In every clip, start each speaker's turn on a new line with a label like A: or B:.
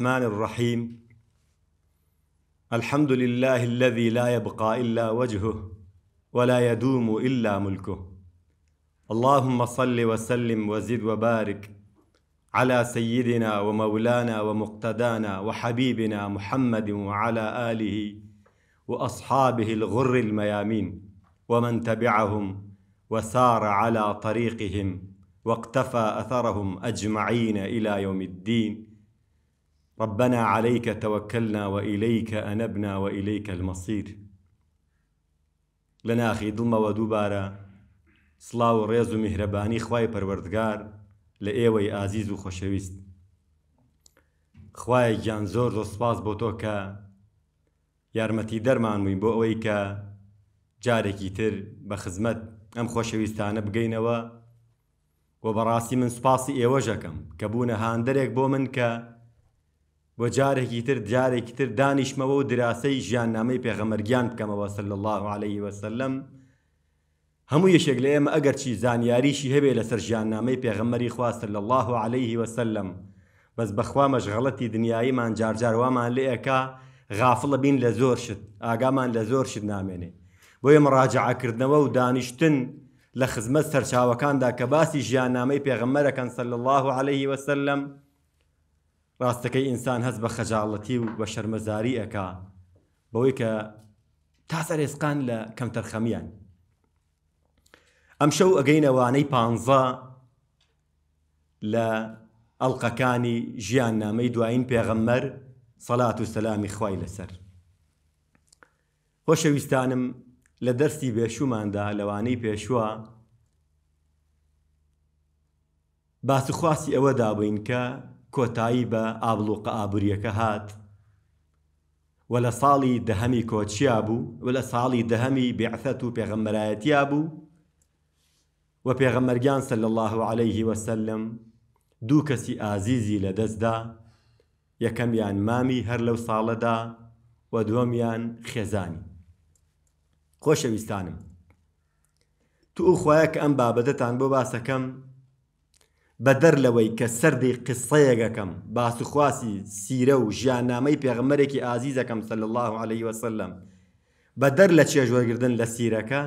A: الرحمن الرحيم الحمد لله الذي لا يبقى الا وجهه ولا يدوم الا ملكه اللهم صل وسلم وزد وبارك على سيدنا ومولانا ومقتدانا وحبيبنا محمد وعلى اله واصحابه الغر الميامين ومن تبعهم وسار على طريقهم واقتفى اثرهم اجمعين الى يوم الدين ربنا عليك توكلنا وإليك أنبنا وإليك المصير لنا أخي دلما ودوبارا صلاة وريز مهرباني خواي پروردگار لأيوي عزيز وخشويست خوای گیان زۆر زۆر سپاس بۆ تۆ کە یارمەتی دەرمان بووین بۆ ئەوەی کە جارێکی تر بە خزمەت ئەم خۆشەویستانە بگەینەوە و بەڕاستی من سوپاسی ئێوەژەکەم کە بوونە هاندەرێک بۆ من کە بۆ جارێکی تر جارێکی تر دانیشمەوە و دراسەی ژیاننامەی پێغەمەرگیان بکەمەوە سل الله عليه وسلم هەموو یەشێک لە ئێمە ئەگەر چی زانیاریشی هەبێ لەسەر ژیاننامەی پێغەمەری خواست لە الله عليه وسلم بەس بەخوا مەشغەڵەتی دنیاییمان جارجاروامان لێ ئەکا غافڵە بین لە زۆر شت ئاگامان لە زۆر شت نامێنێ بۆیە مڕاجعکردنەوە و دانیشتن لە خزمەت سەرچاوەکاندا کە باسی ژیاننامەی پێغەمەرەکەن سل الله عليه وسلم ڕاستەکەی ئینسان هەست بە خەجاڵەتی و بە شەرمەزاری ئەک بەوەی کە تاسە ڕێزقان لە کەمتەرخەمیان ئەم شەو ئەگەینەوانەی پ لە ئەڵلقەکانی ژیان نامەی دوایین پێغەممەر سەلات و سەلامی خی لەسەر خۆشەویستانم لە دەستی بێشوماندا لەوانەی پێشووە باسخواستی ئەوە دابین کە کۆتایی بە ئابلوقە ئابوووریەکە هات و لە ساڵی دەهەمی کۆچیا بوو و لە ساڵی دەهەمی بعثەت و پێغەمبەرایەتیا بوو و پێغەمەرگیان سەل الله عليه وسلم دوو کەسی ئازیزی لەدەستدا یەکەمیان مامی هەر لەو ساڵەدا و دووەمیان خێزانی خۆشەویستانم تو ئەو خۆیە کە ئەم بابەتتان بۆ باسەکەم بە دەر لەوەی کە سەردەی قسەیەگەکەم باسوخواسی سیرە و ژیانامەی پێغمەرێکی ئازیزەکەم سەل الله عليه وسلم بە دەر لە چێژوەگردن لە سیرەکە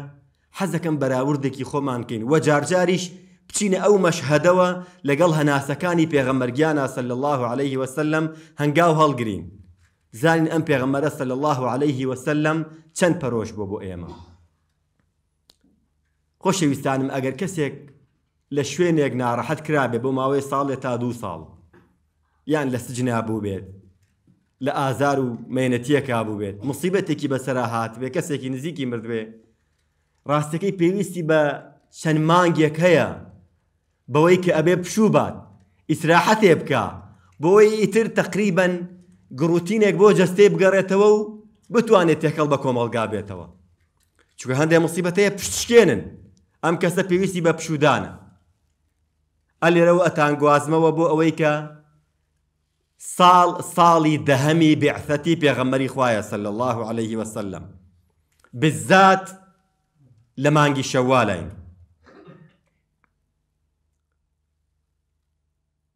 A: حەزەکەم بەراوردێکی خۆمانکەین وە جارجاریش بچینە ئەو مەشهدەوە لەگەڵ هەناسەکانی پێغەمەرگیانە سەل الله عليه وسلم هەنگاو هەڵگرین زانین ئەم پێغەمەرە سەل الله عليه وسلم چەند پەرۆش بۆ بۆ ئێمە خۆشەویستانم ئەگەر کەسێک لە شوێنێک ناڕەحەت کرابێ بۆ ماوەی ساڵێ تا دوو ساڵ یان لە سجنا بوو بێت لە ئازار و مێنەتیەکا بوو بێت مصیبەتێکی بەسەرا هات بێ کەسێکی نزیکی مردوێ ڕاستەکەی پێویستی بە چەند مانگێک هەیە بەوەی کە ئەبێ پشوو بات ئیسراحەتێ بکە بۆی ئیتر تقریبن گروتینێک بۆ جەستەی بگەڕێتەوە و بتوانێت تێکەڵ بە کۆمەڵگا بێتەوە چکە هەندێک مصیبەتەیە پشتشکێنن ئەم کەسە پێویستی بە پشودانە رو ئەتانگوازمەوە بۆ ئەوەی أويكا صال صالي دهمي بعثتي بيغمري خوايا صلى الله عليه وسلم بالذات لما نجي شوالين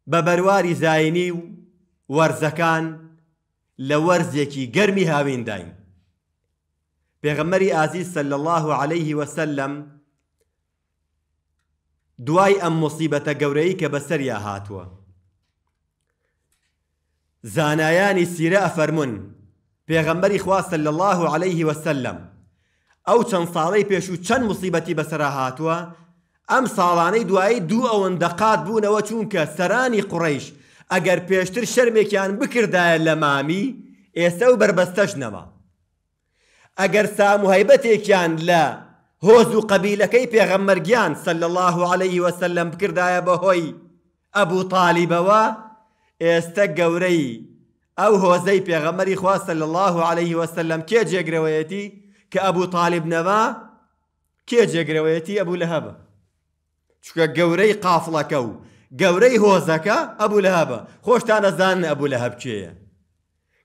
A: ببرواري زايني ورزكان لورزيكي قرمي هاوين وەرزێکی بيغمري عزيز صلى الله عليه وسلم دوای ئەم مصیبەتە گەورەی کە بەسەریا هاتووە زانایانی سیرە ئەفەرمون پێغەمبەری خواستە لە الله عليه وسلم ئەو چەند ساڵەی پێش و چەند مصیبەتی بەسرە هاتووە ئەم ساڵانەی دوایی دوو ئەوەن دەقات بوونەوە چونکە سەرانی قڕیش ئەگەر پێشتر شەرمێکیان بکردایە لە مامی ئێستا و بربەستەش نەما ئەگەر سام و هەیبەتێکیان لە هۆز و قەبیلەکەی پێغەممەرگیان سەل الله عليه وسلم بکردایە بەهۆی ئەبوو تاالبەوە ئێستا گەورەی ئەو هۆزەی پێغەمەری خوا سەل الله عليه وسلم کێ جێگرەوەیەتی کە ئەبوو تاالبنەوە کێ جێگرەوەیەتی ئەبوو لە هەبە چکە گەورەی قافڵەکە و گەورەی هۆزەکە ئەبوو لە هەبە خۆشتانەزان ئەبوو لە هەبچێە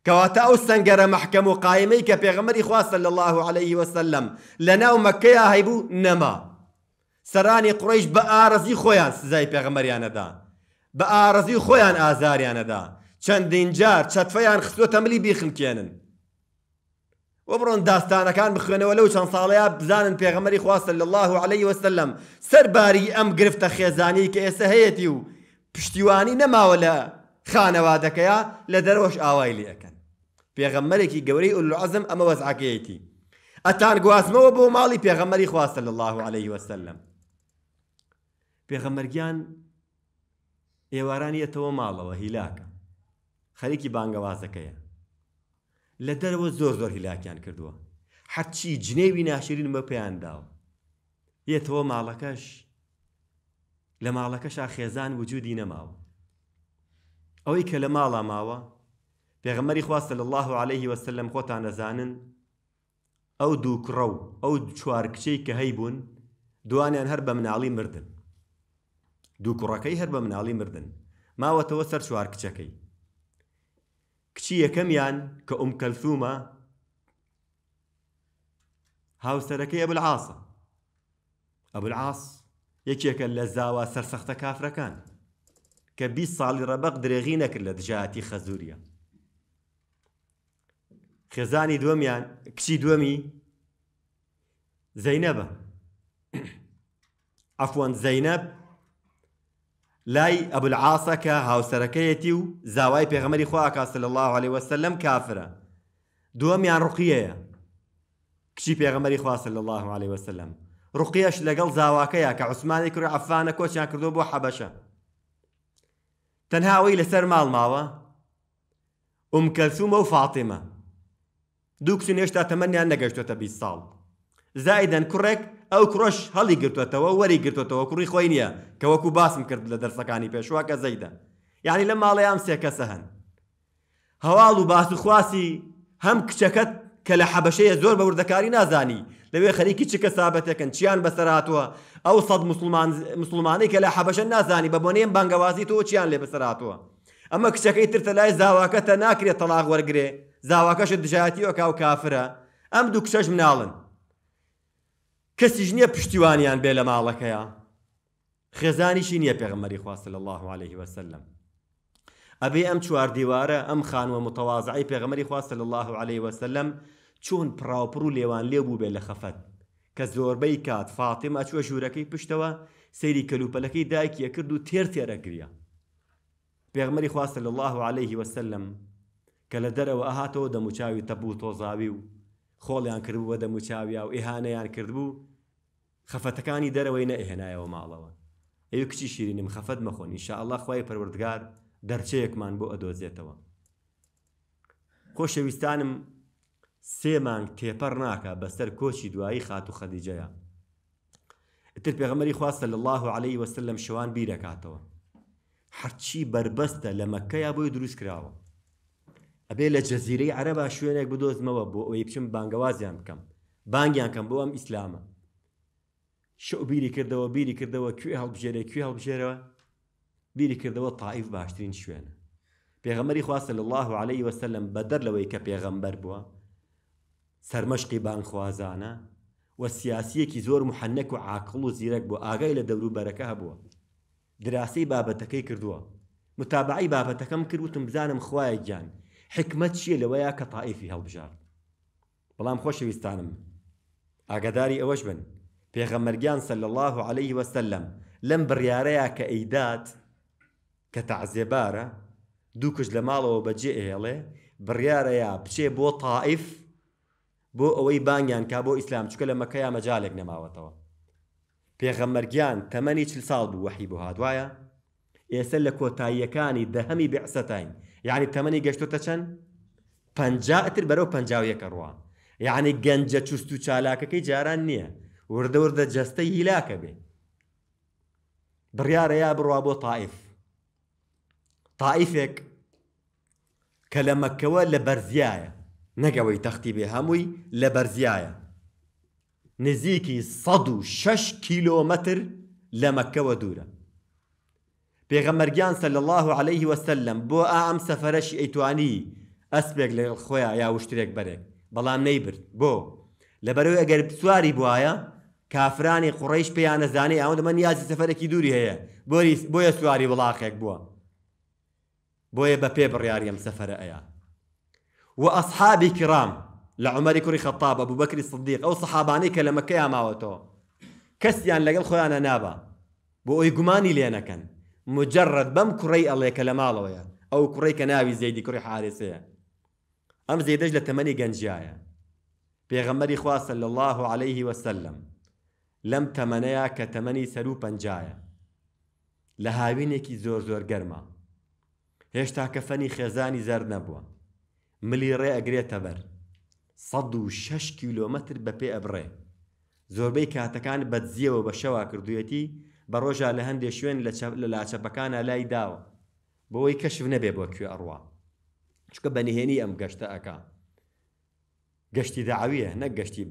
A: كواتا ئەو سنگەرە محکەم و قایمەی کە پێغەمەری خواستە الله عليه وسلم لە ناو مەکەیا هەیبوو نەما سەرانی قڕیش بە ئارەزی خۆیان سزای پێغەمەریانەدا بە ئارەزی دا ئازاریانەدا دينجار جار چەتفەیان تملي بيخن كيانن وبرون داستانا كان بخوێنەوە ولو چند صاليا بزانن پێغەمەری خواستە صلى الله عليه وسلم سر باري أم خێزانی خيزاني ئێسە هەیەتی و نما ولا لە خانەوادەکەیە لدروش دەرەوەش ئاوای پێغەمەرێکی گەورەی ئولعزم ئەمە وەزعکەیەتی ئەتان گوازمەوە بۆ ماڵی پێغەمەری خواستە لە الله عليه وسلم پێغەمەرگیان ئێوارانیەتەوە ماڵەوە هیلاکە خەریکی بانگەوازەکەیە لە دەرەوە زۆر زۆر هیلاکیان کردووە حەچی جنێوی ناشرین بە پێیان داوە یەتەوە ماڵەکەش لە ماڵەکەشا خێزان وجودی نەماوە ئەوەی کە لە ماڵا ماوە پێغەمەری خواستە لە الله عليه وسلم خۆتان نەزانن ئەو او دو و او چوار کچەی کە هەیبوون ان هرب من مناڵی مردن دو کوڕەکەی هرب من علي مردن ما وتوسر چوار کچەکەی کچی كم يان كأم کەلثومە هاوسەرەکەی ابو العاص ئەبل عاس یەکێکە لە زاوا سەرسەختە کافرەکان کە 20 ساڵی ڕەبەق درێغی نەکرد لە خزاني خێزانی كشي دومي زينب عفوا زينب لاي ابو العاص كا هاو و زاواي بيغمري خواكا صلى الله عليه وسلم كافرة کافرە رقية كشي بيغمري پێغەمەری صلى الله عليه وسلم ڕقیەش لەگەڵ زاواكا کە عوسمانی کرد عفانا کۆچیان کردو بۆ حەبەشە تنهاوي لسر مال ماوا ام كلثوم وفاطمه دوو کچون هێشتا تەمەنیان نەگەشتوتە 20 ساڵ زایدەن کوڕێک ئەو کڕۆش هەڵی گرتوێتەوە وەری گرتوێتەوە کوڕی خۆی نییە کە وەکو باسم کرد لە دەرسەکانی پێشوا کە زەیدە یعنی لە ماڵەیان سێ کەسە هەن هەواڵ و باس و خواسی هەم کچەکەت کە لە حەبەشەیە زۆر بە وردەکاری نازانی لەوێ خەریکی چ کە سابەتەکەن چیان بەسەراتوە ئەو سەد مسلمانەی کە لە حەبەشە نازانی بە بۆنێن بانگەوازی تۆ چیان لێ بەسەراتوە ئەمە کچەکەی ترتە لای زاواکەتە ناکرێت تەلاغ وەرگێ زاواکەشت دژایەتیەوە کاو کافرە ئەم دوو کچەش مناڵن کەسی ژنیە پشتیوانیان بێ لە ماڵەکەیە خێزانیشی نییە پێغمەری خواست لە الله عليه وسلم ئەبێ ئەم چوار دیوارە ئەم خانوە متەوازعی پێغمەری خواست لە الله عليه وسلم چۆن پراوپڕ و لێوان لێبوو بێ لە خەفەت کە زۆربەی کات فاتیم ئەچوە ژوورەکەی پشتەوە سەیری کەلوپەلەکەی دایکیە کرد و تێر تێرەگریە پێغمەری خواست لە الله عليه وسلم کە لە دەرەوە ئەهاتەوە دەموچاوی تەبوو تۆزاوی و خۆڵیان کردبوو بە دەموچاویا و ئیهانەیان کردبوو خەفەتەکانی دەرەوەی نەئهێنایەوە ماڵەوە ئەو کچی شیرینم خەفەت مەخۆن ئینشاءالله خی پەروەردگار دەرچەیەکمان بۆ ئەدۆزێتەوە خۆشەویستانم سێ مانگ تێپەر ناکە بەسەر کۆچی دوایی خات و خەدیجەیە تر پێغەمەری خواستە لە الله عليه وسلم شەوان بیرەکاتەوە هەرچی بربەستە لە مەکەیە بۆی دروست کراوە ئەبێ لە جەزیرەی عەرەبا شوێنێک بدۆزمەوە بۆ ئەوەی بچم بانگەوازیان بکەم بانگیان کەم بۆ ئەم ئیسلامە شو بیری کردەوە بیری کردەوە کوێ هەڵبژێرە کوێ هەڵبژێرەوە بیری کردەوە تاعیف باشترین شوێنە پێغەمەری خواستە الله عليه وسلم بەدەر لەوەی کە پێغەمبەر بووە سەرمەشقی بانخوازانە و سیاسیەکی زۆر محەنەک و عاقڵ و زیرەک بۆ ئاگای لە دەوروبەرەکە هەبووە دراسی بابەتەکەی کردووە متابعی بابەتەکەم کرد وتم بزانم خوایە گیان حکمت چییە لەوەیە کە تائیفی هەڵبژار بەڵام خۆشەویستانم ئاگاداری ئەوەش بن پێغەمەرگیان صلى الله عليه وسلم لم بڕیارەیە كأيدات ئەیدات دوكش تەعزێبارە دوو کش لە ماڵەوە بەجێ ئێڵێ بو بچێ بۆ تائیف بۆ ئەوەی بانگیان کا بۆ ئیسلام چکە لە مەکەیا مەجالێک نەماوەتەوە پێغەمەرگیان تەمەنی چل ساڵ بوو وەحی بۆ هادوایە ئێستا یعنی يعني تەمەنی گەشتۆتە چەند پەنجاتر بەرەو پ یەکە ڕوە یعنی يعني گەنجە چوست و چالاکەکەی جاران نییە وردەوردە جەستەی هیلاکە بێ بڕیارەیە بڕوا بۆ تاائف تاائفێک کە لە مەکەوە لە بەرزیایە نەگەوەی تەختی بێ هەمووی لە بەرزیایە نزیکی 1 کیلۆمەتر لە مەکەوە دوورە جان صلی الله عليه وسلم سلم بو ام سفرش ایتوانی اسبق لە خۆیان یا وشتریک بره بلا نیبر بو لبرو اگر سواری بواە کافرانی قڕیش پێیان نەزانانی ئەو دەمە نیازی سەفەرێکی دووری هەیە بۆری بۆیە سواری وڵاقێک بووە بۆیە بە پێ بڕیاریم سفر ایا و اصحاب کرام لە عمەری کوڕی خەتاب بوو بەکری صدیق او سەحابانەی کە لە مەکەی ماوەتەوە کەسیان لەگەڵ خۆیانە نابە بۆ ئەوی گومانی مجرد بەم کوڕی ئەڵێکە لە ماڵەوەیە ئەو کوڕی کە ناوی زەیدی کوڕی حارسەیە ئەم زێدەش لە تەمەنی گەنجایە پێغەمەری خواسە لە الله عليه وسلم لەم تەمەنەیە کە تەمەنی سەر و پەنجایە لە هاوینێکی زۆر زۆر گەرمە هێشتا کەفەنی خێزانی زەر نەبووە ملی ڕێ ئەگرێتە بەر 106 کیلۆمەتر بە پێ ئەبڕێ زۆربەی کاتەکان بەدزیەوە بە شەوا کردوێتی بە ڕۆژە لە هەندێ شوێن لە لاچەپەکانە لای داوە بۆەوەی کەشف نەبێ بۆ کوێ ئەڕوا چکە بەنهێنی ئەم گەشتە ئەک گەشتی داویە نەک گەشتی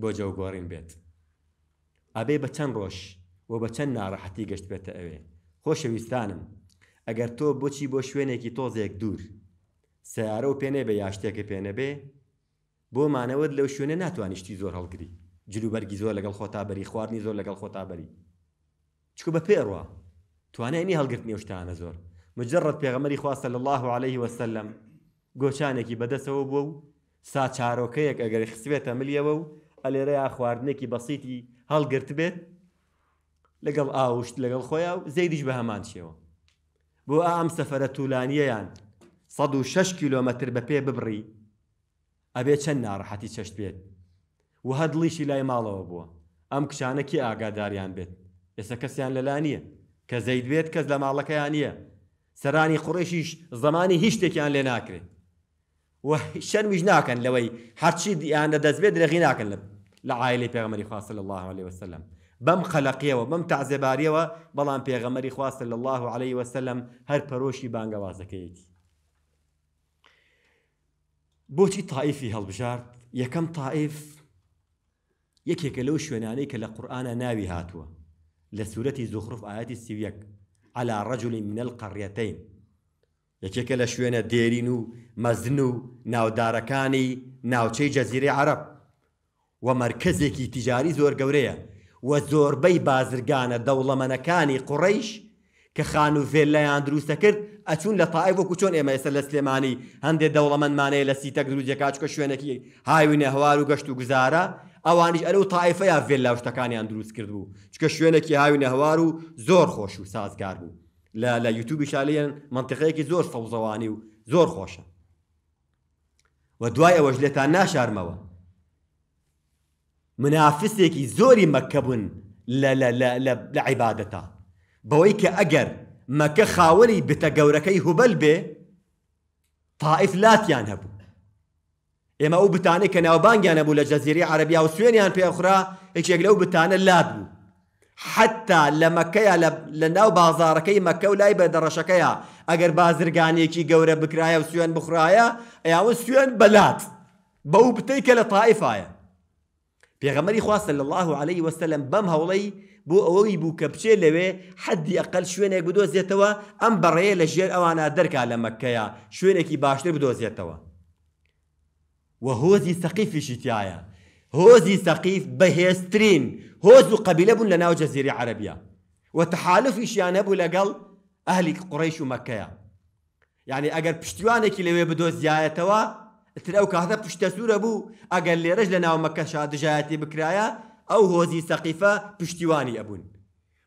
A: بۆ جەوگۆڕین بێت ئەبێ بە چەند ڕۆژ و بە چەند ناڕەحەتی گەشت بێتە ئەوێ خۆشەویستانم ئەگەر تۆ بۆچی بۆ شوێنێکی تۆزێک دوور سیارە و پێنێ بە یاشتێکە پێنە بێ بۆ مانەوەت لەو شوێنە ناتوانیشتی زۆر هەڵگری جلوبەرگی زۆر لەگەڵ خۆتابەری خواردنی زۆر لەگەڵ خۆتابەری چکو بە پێڕوە توانێنی هەڵگرتنی شتانە زۆر مجرڕت پێغەمەری خواستە لە الله عليه وسلم گۆچانێکی بەدەسەوە بووە و سا چارۆکەیەک ئەگەری خسوێتە ملیەوە و ئەلێرەیە خواردنێکی بەسیتی هەڵگرت بێت لەگەڵ ئاوشت لەگەڵ خۆیان و زەیدیش بە هەمان شێوە بۆ ئام سەفرە توولانیەیان 106 کیلومتر بە پێ ببڕی ئەبێ چەند ناڕەحەتی چەشت بێت و هەدڵیشی لای ماڵەوە بووە ئەم کچانەکی ئاگاداریان بێت ئێستا کەسیان لەلا نییە کە زەید بێت کەس لە ماڵەکەیان نییە سەرانی قڕێشیش زمانی هیچ شتێکیان لێ ناکرێت شەرویش ناکەن لەوەی هەرچی دییانە دەستبێت درێغی ناکەن لە لە عیلی پێغمەری خواست لە الله عليه وسلم بەم خەلقیەوە بەم تعزێباریەوە بەڵام پێغەمەری خواست لە الله عليه وسلم هەر پەرۆشی بانگەوازەکەیەتی بۆچی تاائفی هەڵبژارد یەکەم تاائف یەکێکە لەو شوێنانەی کە لە قورآە ناوی هاتووە لە سوورەتی زوخرف ئاەتی سیویەک على ڕەجلی منە قەڕەتین یەکێکە لە شوێنە دێرین و مەزن و ناودارەکانی ناوچەی جەزیری عرب و مرکزێکی تیجاری زۆر گەورەیە و زۆربەی بازرگانە دەوڵەمەنەکانی قوڕیش کە خان و فێلەیان دروستە کرد ئەچون لە تاایف وەکو چۆن ئێمە ئێستا لە سلێمانی هەندێک دەوڵەمەندمانەیە لە سیتە گرروجە کاچکە شوێنێکی هاوینە هەوار و گەشت و گوزارە الو طایفه یا ویلا فێل لاوشتەکانیان دروست کردو چکه شوینه کی هاوی نەهوار و زۆر خۆش سازگار بو لا لا یوتیوب شالین منطقه کی زور فوزوانی زور خوشه و دوای ئەوەش لێتان ناشارمەوە منافسێکی زۆری لا لا لا لا کە ئەگەر مەکە خاوەری بتە گەورەکەی هبل به طائف لاتیان هەبوو ئێمە ئەو بتانەی کە ناوبانگیانە بوو لە جەزیری عربیا و سوێنیان پێخرا یەکێک لو بتانه لات بوو حتا لە مەکەیە لە ناو بازارەکەی مەکە و لای بەدەڕەشەکەیە ئەگەر بازرگانێکی گەورە او و بكرايا بخرایە ئەیاوە سوێن بەلات بەو بتەی کە لە تاائفایە پێغەمەری خواستە لە الله عليه وسلم بەم هەوڵی بو ئەوەی بوو حد أقل لەوێ حدی ئەقل شوێنێک ام ئەم بەڕێ لە ژێر ئەوانە دەرکا لە مەکەیە شوێنێکی باشتر بدۆزێتەوە وە هۆزی سەقیفیشی تایە هۆزی سەقیف بەهێزترین هۆز و قەبیلە بوون لە ناو جەزیری عەربیا و تەحالفیشیانە بوو لەگەڵ ئەهلی قڕیش و مەکەیە یعنی ئەگەر پشتیوانێکی لەوێ بدۆزیایەتەوە تر ئەو کاتە پشتە سوورە بوو ئەگەر لێرەش لە ناو مەکەشا دژایەتی بکرایە ئەو هۆزی سەقیفە پشتیوانی ئەبوون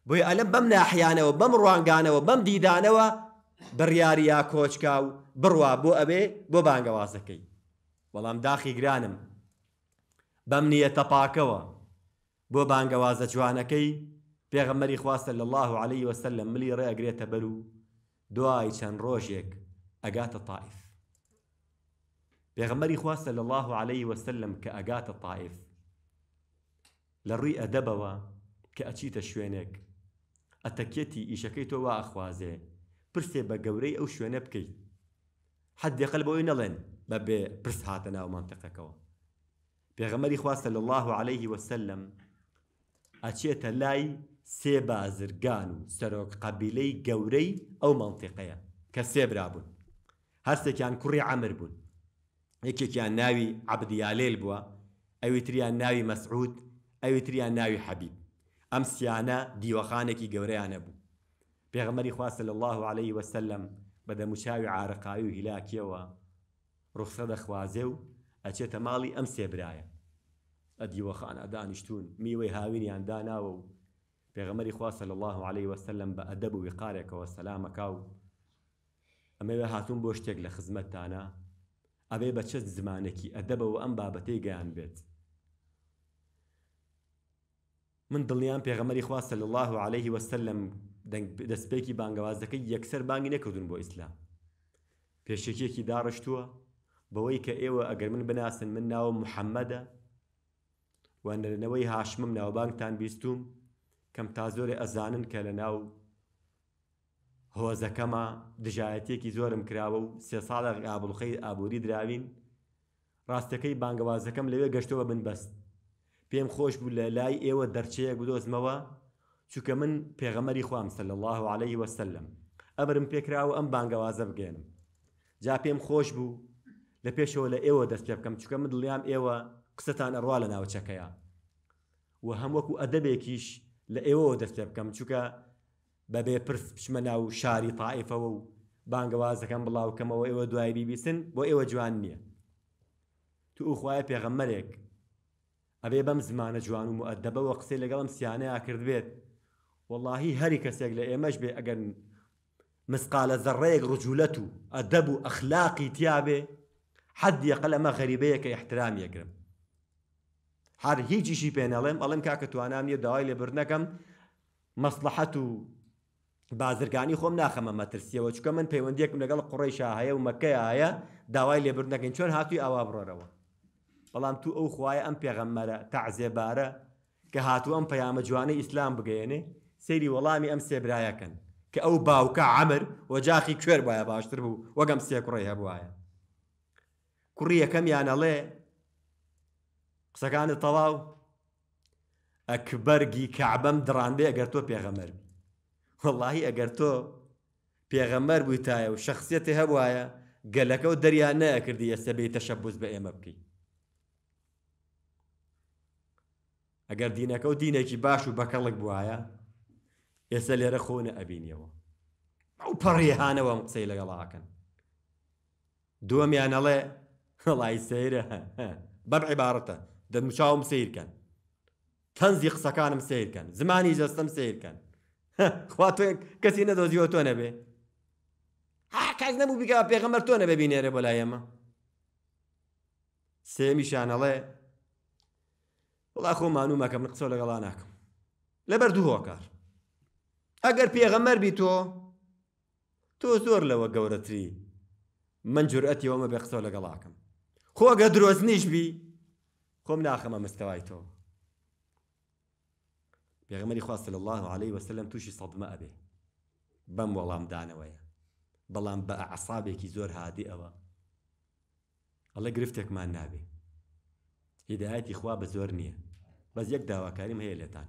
A: بۆی ئەلم بەم ناحیانەوە بەم ڕوانگانەوە بەم دیدانەوە بڕیاریا کۆچکا و بڕوا بۆ ئەوێ بۆ بانگەوازەکەی بەڵام داخی گرانم بەم نیەتە پاکەوە بۆ بانگەوازە جوانەکەی پێغەمەری خواستە لە الله عليه وسلم ملی ڕێگرێتە بەر و دوای چەند ڕۆژێک ئەگاتە تاائف پێغەمەری خواستە لە الله عليه وسلم کە ئەگاتە تاائف لە ڕووی ئەدەبەوە کە ئەچیتە شوێنێک ئەتەکێتی ئیشەکەی تۆ وا ئەخوازێ پرسێ بە گەورەی ئەو شوێنە بکەیت حەدێقل بۆی نەڵێن بە بێ پرس هاتە ناو منتەقەکەەوە پێغەمەری خواستە لە الله عليه وسلم ئەچێتە لای سێ بازرگان و سەرۆک قەبیلەی گەورەی ئەو منتیقەیە کە سێبرابوون هەستێکیان کوڕی عمر بوون یەکێکیان ناوی عبدیالێل بووە ئەوی تریان ناوی مەسعود ئەوی تریان ناوی حەبیب ئەم سیانە دیوەخانێکی گەورەیانە بوو پێغەمەری خواستە لە الله عليه وسلم بە دەموچاوی عارقاوی و هیلاکیەوە ڕوخسە دەخوازێ و ئەچێتە ماڵی ئەم سێبرایە ئەدیوەخانە دانیشتون میوەی هاوینیان داناوە و پێغەمەری خواسە لە الله عليه وسلم بە ئەدەب و وقارێکەوە سەلامەکا و ئەمەوێ هاتون بۆ شتێک لە خزمەتتانە ئەبێ بە چەند زمانێکی ئەدەبەوە ئەم بابەتەی گەیان بێت من دڵنیان پێغەمەری خواسە لە الله عليه وسلم دەستپێکی بانگەوازەکەی یەکسەر بانگی نەکردون بۆ ئیسلام پێشێکیەکی داڕشتووە بەوەی کە ئێوە ئەگەر من بناسن من ناوم محەممەدە وەنەرنەوەی هاشمم ناوبانگتان بیستوم کەم تا زۆرێ ئەزانن کە لە ناو هۆزەکەمە دژایەتێکی زۆرم کراوە و سێ ساڵە ئابلخەی ئابووری دراوین ڕاستەکەی بانگەوازەکەم لەوێ گەشتەوە بنبەست پێم خۆش بوو لە لای ئێوە دەرچەیە گودۆزمەوە چونکە من پێغەمەری خوام سەل الله عليه وسلم ئەبرم پێکراوە ئەم بانگەوازە بگێنم جا پێم خۆش بوو لە پێشەوە لە ئێوە دەست پێ بکەم چکە من دڵیام ئێوە قسەتان ئەڕوا لە ناوچەکەیە و هەمووەکو ئەدەبێکیش لە ئێوەوە دەست پێ بکەم چووکە بەبێ پرس پچمە ناو شاری تاائفەوە و بانگەوازەکەم بڵاوکەمەوە ئێوە دوای بیبیسن بۆ ئێوە جوان نییە تو ئوخوایە پێغەممەرێک ئەبێ بەم زمانە جوان و ئەدەبەوە قسەی لەگەڵم سیانەیە کرد بێت واللهی هەری کەسێک لە ئێمەش بێ ئەگەن مسقالە زەڕەیەک ڕجوولەت و ئەدەب و ئەخلاقی تیاابێ حد یەقل ئەمە غەریبەیەکە احترام یەگرم هەر هیچیشی پێنەڵێم ئەڵم کاکە توانام نیە داوای لێبر نەکەم مەسلحەت و بازرگانی خۆم ناخەمە مەترسیەوە چکە من پەیوەندیەکم لەگەڵ قڕیشا هەیە و مەکەیە داوای لێبر نەکەین چۆن هاتووی ئاوا بڕۆرەوە بەڵام تو ئەو خوایە ئەم پێغەممەرە تەعزێبارە کە هاتوو ئەم پەیامە جوانە ئیسلام بگەێنێ سەیری وەڵامی ئەم سێبرایەکەن کە ئەو باوکە عمر وەجاخی کوێر باە باشتر بوو وەگەم سێ کوڕی هەبواە کوڕی یەکەمیان ئەڵێ قسەکانت تەواو ئەکبەرگی کەعبەم دڕاندێ ئەگەر تۆ پێغەمەر وەڵی ئەگەر تۆ پێغەمەر بوویتایە و شخصیەتی هەبواە گەلەکە و دەریان نەکردی ئێستا بێ تەشەبوس بە ئێمە بکەی ئەگەر دینەکە و دینێکی باش و بەکەڵک بواە ئێستا لێرە خۆنە ئەبینیەوە ئەو پەڕیهانەوە ئەم قسەی لەگەڵاکەن دووەمیان ئەڵێ وڵی سەیرە بەم عیبارەتە دەموچاوم سیرکەن تەنزی قسەکانم سیرکەن زمانی جەستم سیرکەن خوا تۆ کەسی نەدۆزیەوە تۆ نەبێ کاس نەبوو بگا پێغەمەر تۆ نەبێ بینێرە بۆ لای ئەمە سێمیشانەڵێ وڵا خۆمانومەکە من قسە لەگەڵا ناکەم لەبەر دوو هۆکار ئەگەر پێغەمەر بی بيتو تو زور لو گەورەتری من جرأتي وما بيقصو قسە خۆ ئەگە درۆزنیش بی خۆم ناخەمە مستەوای تۆ پێغمەری خواستە لە الله عليه وسلم تووشی سەدمە ئەبێ بەم وەڵامدانەوەیە بەڵام بە عسابێکی زۆر هادی ئەوە ئەڵە گرفتێکمان نابێ هدایەتی خوا بە زۆر نییە بەس یەک داواکاریم هەیە لێتان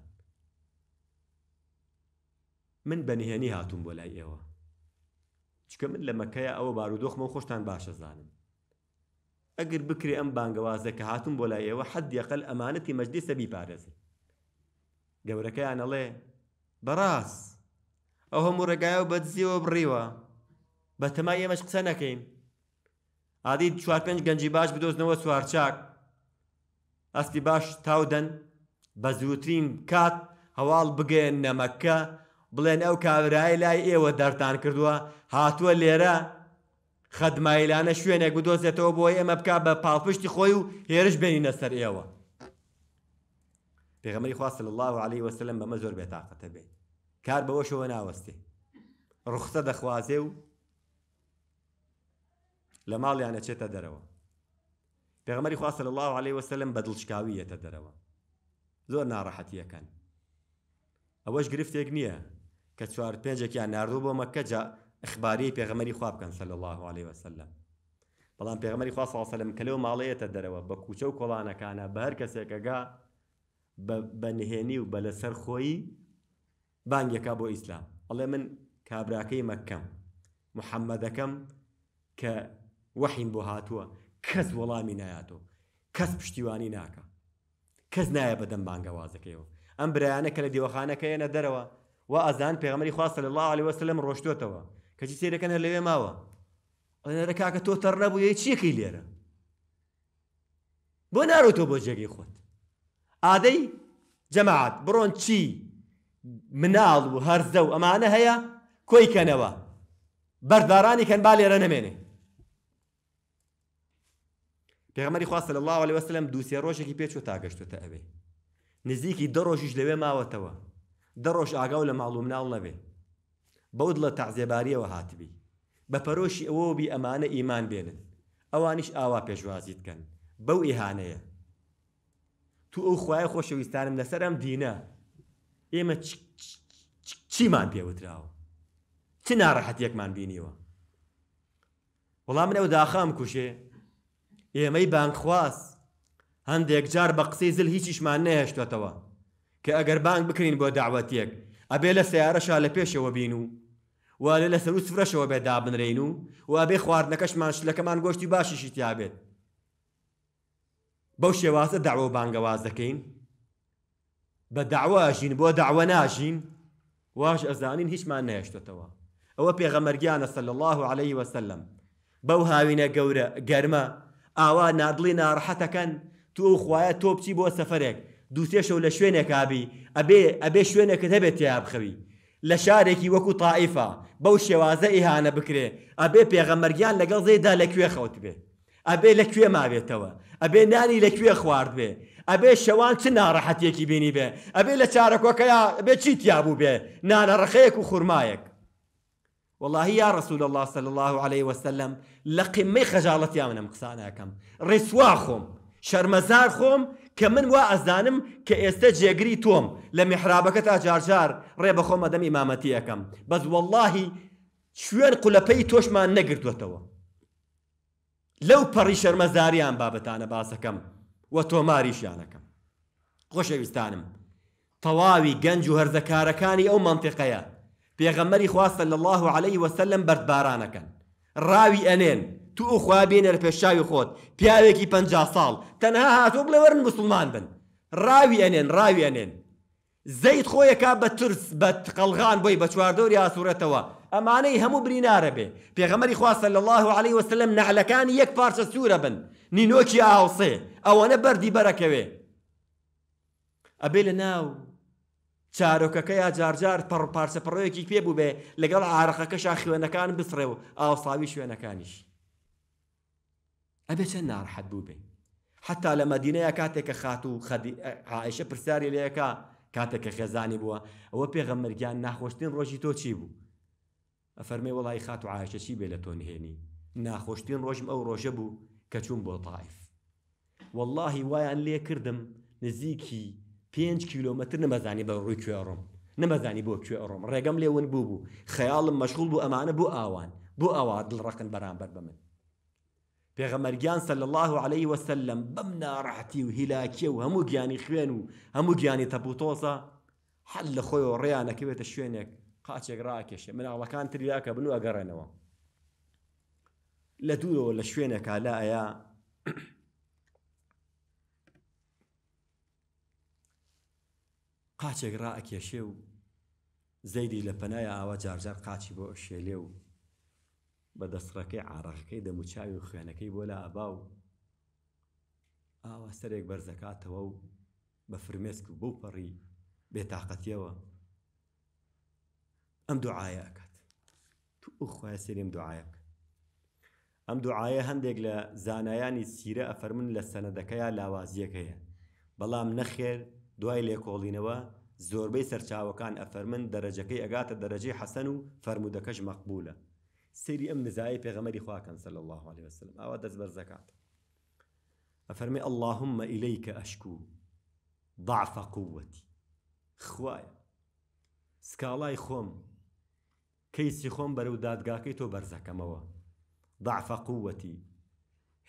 A: من بەنهێنی هاتووم بۆ لای ئێوە چکە من لە مەکەیە ئەوە بارودۆخمە خۆشتان باشە زانم ئەگەر بکرێ ئەم بانگەوازە کە هاتون بۆ لایەوە حد یەقل ئەمانەتی مەجدی سەبی پارێزن گەورەکەیان ئەڵێ بەڕاست ئەو هەموو ڕێگایە و بەدزیەوە بڕیوە بە تەمای ئێمەش قسە نەکەین عادی چوار پێنج گەنجی باش بدۆزنەوە سوارچاک ئەستی باش تاودەن بە زووترین کات هەواڵ بگەێن نەمەکە بڵێن ئەو کاورایی لای ئێوە دەرتان کردووە هاتووە لێرە خەدمایلانە شوێنێک گودۆزێتەوە بۆی ئێمە بک بە پاڵپشتی خۆی و هێرش بینینە سەر ئێوە پێغمەری خواست الله عليه وسلم بەمە زۆر بێتاقەتە بێ کار بەوە شەوە ناوەستێ ڕخسە دەخوازێ و لە ماڵیانە چێتە دەرەوە پێغمەری خواست الله عليه وسلم بە دڵشکاویەتە دەرەوە زۆر ناڕەحەتیەکەن ئەوەش گرفتێک نییە کە چوار پێنجێکیان ناردوو بۆ مەکەجا اخباری پێغەمەری خوا بکەن سەل الله عليه وسلم بەڵام پێغەمەری خوا ساسەلم کە لەو ماڵەیەتە دەرەوە بە کوچە و کۆڵانەکانە بە هەر کەسێکەگا بە نهێنی و بە لەسەر خۆی بانگێکا بۆ ئیسلام ئەڵێ من کابراکەی مەکەم محەممەدەکەم کە وەحیم بۆ هاتووە کەس وەڵامی نایاتەوە کەس پشتیوانی ناکە کەس نایە بەدەم بانگەوازەکەیەوە ئەم برایانە کە لە دیوەخانەکەیەنە دەرەوە و ئازان پێغەمەری خواستە لە الله عليه وسلم ڕۆشتوتەوە کەچی تێرەکەن هەر لەوێ ماوە ئەنەرە کاکە تۆ تەڕ نەبوو یە چیەکی لێرە بۆ نارو تۆ بۆ جێگەی خۆت ئادەی جەماعات بڕۆن چی مناڵ و هەرزە و ئەمانە هەیە کۆی کەنەوە بەردارانی کەن با لێرە نەمێنێ پێغمەری خواستە لە الله عليه وسلم دووسێ ڕۆژێکی پێچ و تاگەشتوتە ئەوێ نزیکی دە ڕۆژیش لەوێ ماوەتەوە دە ڕۆژ ئاگاو لە ماڵوم ناڵ نەبێ بەود لە تەعزیێباریەوە هاتبی بە پەرۆشی ئەوە بی ئەمانە ئیمان بێنن ئەوانش ئاوا پێشوازی بکەن بەو ئیهانەیە تو ئەو خوای خۆشەویستانم لەسەر ئەم دینە ئێمە چیمان پێوتراوە چ ناڕەحەتیەکمان بینیوە وەڵام من ئەو داخام کوشێ ئێمەی بانخواست هەندێک جار بە قسەی زل هیچیشمان نەهێشتێتەوە کە ئەگەر بانگ بکەین بۆ داوەتیەک ئەبێ لە سیارەشا لە پێشەوە بین و وا لە لەسەر و سفرەشەوە بێ دابنرین و وا بێ خواردنەکەشمان شلەکەمان گۆشتی باشیشی تیاابێت بەو شێوازە داوە بانگەواز دەکەین بە داواژین بۆ داوە ناژین واش ئەزانین هیچمان نهێشتێتەوە ئەوە پێغەمەرگیانە سەل الله عليه وسلم بەو هاوینە گەورە گەرمە ئاوا نادڵی ناڕحەتەکەن تو خوایە تۆ بچی بۆ سەفرێک دووسێ شەو لە شوێنێک کابی ئەبێ ئەبێ شوێنێکت هەبێت تیا بخەوی لشاركي وكو طائفة شارێکی وەکو تائیفا بكري أبي ئیهانە بکرێ لقل زيدا لكوية خوت بي أبي لكوية ما بي توا أبي ناني لكوية خوارد بي أبي شوان چ ناڕەحەتێکی بینی بيني بي أبي لشارك ئەبێ أبي چي تيابو بي ڕخەیەک رخيك خورمایەک والله يا رسول الله صلى الله عليه وسلم لقمي خجالتي من مقصانا كم رسواخم شرمزارخم کە من وا ئەزانم کە ئێستا جێگری تۆم لە میحرابەکە تا جارجار ڕێ بەخۆمە دەم ئیمامەتیەکەم بەس واللهی شوێن قولەپەی تۆشمان نەگرتوێتەوە لەو پەڕی شەرمەزاریان بابەتانە باسەکەم وە تۆماریشیانەکەم خۆشەویستانم تەواوی گەنج و هەرزەکارەکانی ئەو منتیقەیە پێغەمەری خواستە لە الله عليه وسلم بەردبارانەکەن ڕاوی ئەنێن تو ئەو خوا بێنەر پێشاوی خۆت پیاوێکی پ ساڵ تەنها هاتۆک لەوەرن مسلمان بن ڕاوی ئەنێن ڕاوی ئەنێن زەیت خۆیەکە بە ترس بە قەلغان بۆی بە چواردۆری ئاسوورەتەوە ئەمانەی هەموو برینارە بێ پێغەمەری خواستە لە الله عليه وسلم نەحلەکانی یەک پارچە سوورە بن نینۆکی ئاوسێ ئەوەنە بەردی بەرەکەوێ ئەبێ لە ناو چارۆکەکە یا جارجار پڕ پارچەپڕۆیەکی پێبوو بێ لەگەڵ عراقەکە شاخوێنەکان بسڕێ و ئاوساوی شوێنەکانیش ئەبێ چەند ناڕحەت بوو بێ حتا لە مەدینەیە کاتێککە خات و عیشە پرسیاری لەیەکە کاتێککە خێزانی بووە ئەوە پێغەمەرگیان ناخۆشتین ڕۆژی تۆ چی بوو ئەفەرمێ وڵی خات و عیشە چی بێ لە تۆ نهێنی ناخۆشتین ڕۆژم ئەو ڕۆژە بوو کە چوون بۆ تایف واللهی وایان لێ کردم نزیکی 5 کیلومتر نمەزانی بە ڕووی کوێڕم نمەزانی بۆ کوێڕم ڕێگەم لێون بوو بوو خەیاڵم مەشغول بوو ئەمانە بوو ئاوان بۆ ئەوە دڵڕقن بەرامبەر بە من پێغەمەرگیان سەل الله عليه وسلم بەم ناڕەحەتی و هیلاکیە و هەموو گیانی خوێن و هەموو گیانی تەپوتۆسە حەل لە خۆی و ڕێیانەکەوێتە شوێنێک قاچێک ڕاکێشێ مناڵەکان تریاکە بنو ئەگەڕێنەوە لە دوورەوە لە شوێنێکا لایە قاچێک ڕائەکێشێ و زەیدی لە پەنایە ئاوە جارجار قاچی بۆ شێلێ و بە دەسڕەکەی عراقەکەی دەموچاوی و خوێنەکەی بۆ لە ئابا و ئاوا سەرێک بەرزەکاتەوە و بە فرمێسک و بۆ پەڕی بێتاقەتیەوە ئەم دوعاەکەت تو خخوای سریم دوعاەک ئەم دوعاە هەندێک لە زانایانی سیرە ئەفەرمن لە سەنەدەکەیە لاوازیەکەیە بەڵام نەخێر دوای لێکۆڵینەوە زۆربەی سەرچاوەکان ئەفەرمن دەرەجەکەی ئەگاتە دەرەجەی حەسەن و فەرمودەکەش مەقبولە سری ئەم نزای پێغەمەری خواکەن سەل الله عليه وسلم ئەوە دەست بەر زەکات ئەفەرمی اللهم ئیلیکە ئەشکو ضعف قوتی خوایە سکاڵای خۆم کەیسی خۆم بەرەو دادگاکەی تۆ بەرزەکەمەوە ضعف قوتی